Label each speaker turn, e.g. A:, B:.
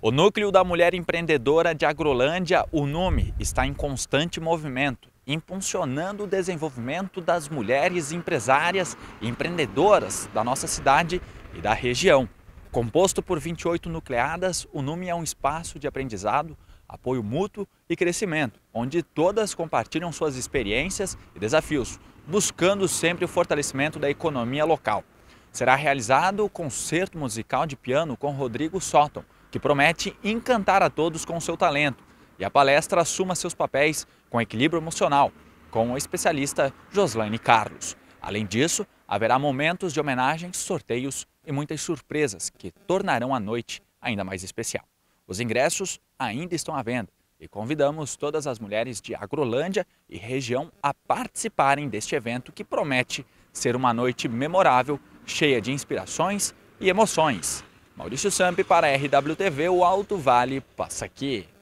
A: O Núcleo da Mulher Empreendedora de Agrolândia, o NUME, está em constante movimento, impulsionando o desenvolvimento das mulheres empresárias e empreendedoras da nossa cidade e da região. Composto por 28 nucleadas, o NUME é um espaço de aprendizado, apoio mútuo e crescimento, onde todas compartilham suas experiências e desafios, buscando sempre o fortalecimento da economia local. Será realizado o concerto musical de piano com Rodrigo Sóton, que promete encantar a todos com seu talento. E a palestra assuma seus papéis com equilíbrio emocional, com o especialista Joslaine Carlos. Além disso, haverá momentos de homenagens, sorteios e muitas surpresas que tornarão a noite ainda mais especial. Os ingressos ainda estão à venda e convidamos todas as mulheres de Agrolândia e região a participarem deste evento que promete ser uma noite memorável, cheia de inspirações e emoções. Maurício Samp para a RWTV, o
B: Alto Vale passa aqui.